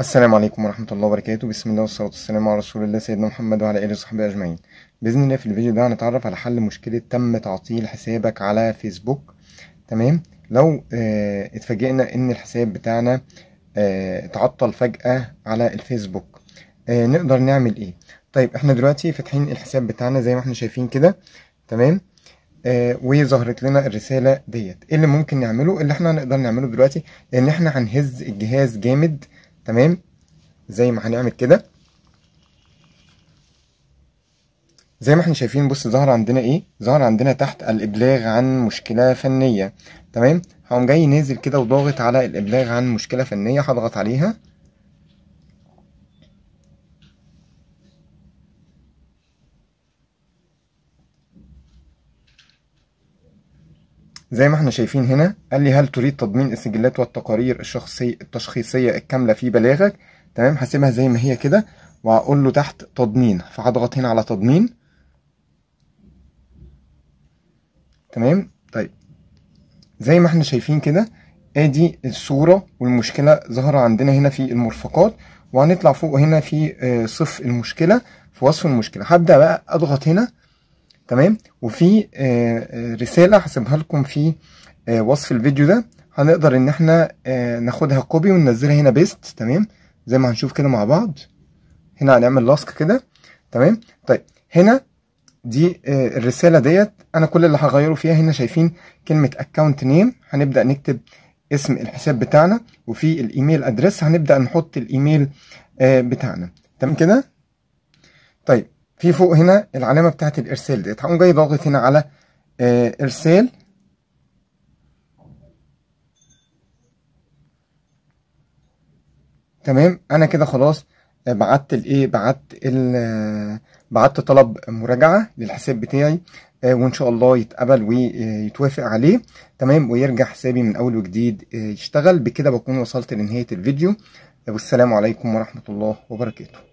السلام عليكم ورحمة الله وبركاته بسم الله والصلاة والسلام على رسول الله سيدنا محمد وعلى آله وصحبه أجمعين بإذن الله في الفيديو ده هنتعرف على حل مشكلة تم تعطيل حسابك على فيسبوك تمام لو اه اتفاجئنا إن الحساب بتاعنا اه تعطل فجأة على الفيسبوك اه نقدر نعمل إيه طيب إحنا دلوقتي فاتحين الحساب بتاعنا زي ما إحنا شايفين كده تمام آه وظهرت لنا الرسالة ديت إيه اللي ممكن نعمله اللي إحنا هنقدر نعمله دلوقتي إن إحنا هنهز الجهاز جامد تمام زي ما هنعمل كده زي ما احنا شايفين بص ظهر عندنا ايه ظهر عندنا تحت الابلاغ عن مشكله فنيه تمام هقوم جاي نازل كده وضاغط على الابلاغ عن مشكله فنيه هضغط عليها زي ما احنا شايفين هنا قال لي هل تريد تضمين السجلات والتقارير الشخصي التشخيصية الكاملة في بلاغك تمام هسيبها زي ما هي كده وهقول له تحت تضمين فهضغط هنا على تضمين تمام طيب زي ما احنا شايفين كده ادي الصورة والمشكلة ظاهرة عندنا هنا في المرفقات وهنطلع فوق هنا في آه، صف المشكلة في وصف المشكلة هبدأ بقى اضغط هنا تمام وفي آه، آه، رسالة هسيبها لكم في آه، وصف الفيديو ده هنقدر ان احنا ناخدها كوبي وننزلها هنا بيست تمام زي ما هنشوف كده مع بعض هنا هنعمل لاسك كده تمام طيب هنا دي الرسالة ديت انا كل اللي هغيره فيها هنا شايفين كلمة اكونت نيم هنبدأ نكتب اسم الحساب بتاعنا وفي الايميل ادريس هنبدأ نحط الايميل بتاعنا تمام كده طيب في فوق هنا العلامة بتاعت الإرسال ديت هقوم جاي ضاغط هنا على آه، إرسال تمام أنا كده خلاص بعت الإيه بعت ال إيه؟ آه، بعت طلب مراجعة للحساب بتاعي آه، وإن شاء الله يتقبل ويتوافق عليه تمام ويرجع حسابي من أول وجديد يشتغل بكده بكون وصلت لنهاية الفيديو والسلام عليكم ورحمة الله وبركاته